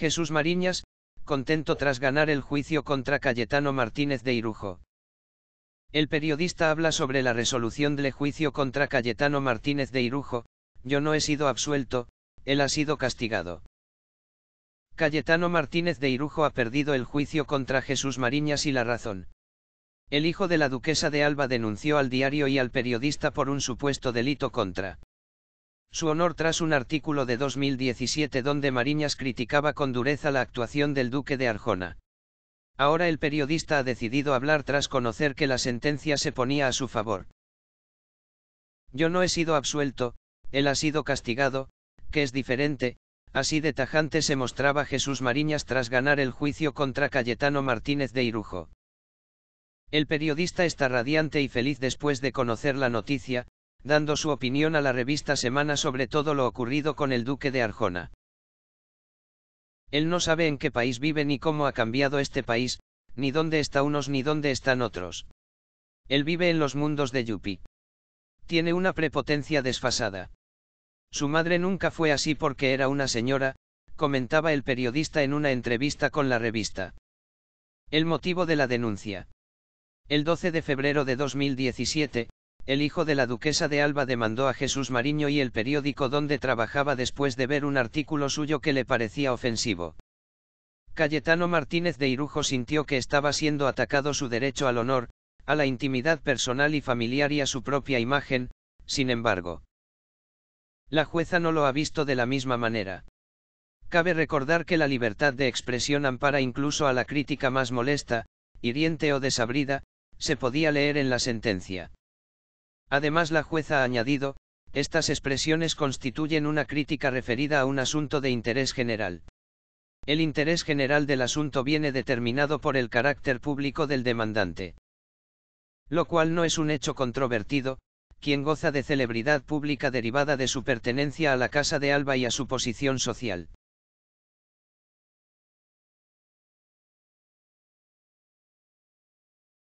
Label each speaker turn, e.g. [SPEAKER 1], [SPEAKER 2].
[SPEAKER 1] Jesús Mariñas, contento tras ganar el juicio contra Cayetano Martínez de Irujo. El periodista habla sobre la resolución del juicio contra Cayetano Martínez de Irujo, yo no he sido absuelto, él ha sido castigado. Cayetano Martínez de Irujo ha perdido el juicio contra Jesús Mariñas y la razón. El hijo de la duquesa de Alba denunció al diario y al periodista por un supuesto delito contra su honor tras un artículo de 2017 donde Mariñas criticaba con dureza la actuación del duque de Arjona. Ahora el periodista ha decidido hablar tras conocer que la sentencia se ponía a su favor. Yo no he sido absuelto, él ha sido castigado, que es diferente, así de tajante se mostraba Jesús Mariñas tras ganar el juicio contra Cayetano Martínez de Irujo. El periodista está radiante y feliz después de conocer la noticia, dando su opinión a la revista Semana sobre todo lo ocurrido con el duque de Arjona. Él no sabe en qué país vive ni cómo ha cambiado este país, ni dónde está unos ni dónde están otros. Él vive en los mundos de Yupi. Tiene una prepotencia desfasada. Su madre nunca fue así porque era una señora, comentaba el periodista en una entrevista con la revista. El motivo de la denuncia. El 12 de febrero de 2017, el hijo de la duquesa de Alba demandó a Jesús Mariño y el periódico donde trabajaba después de ver un artículo suyo que le parecía ofensivo. Cayetano Martínez de Irujo sintió que estaba siendo atacado su derecho al honor, a la intimidad personal y familiar y a su propia imagen, sin embargo. La jueza no lo ha visto de la misma manera. Cabe recordar que la libertad de expresión ampara incluso a la crítica más molesta, hiriente o desabrida, se podía leer en la sentencia. Además la jueza ha añadido, estas expresiones constituyen una crítica referida a un asunto de interés general. El interés general del asunto viene determinado por el carácter público del demandante. Lo cual no es un hecho controvertido, quien goza de celebridad pública derivada de su pertenencia a la Casa de Alba y a su posición social.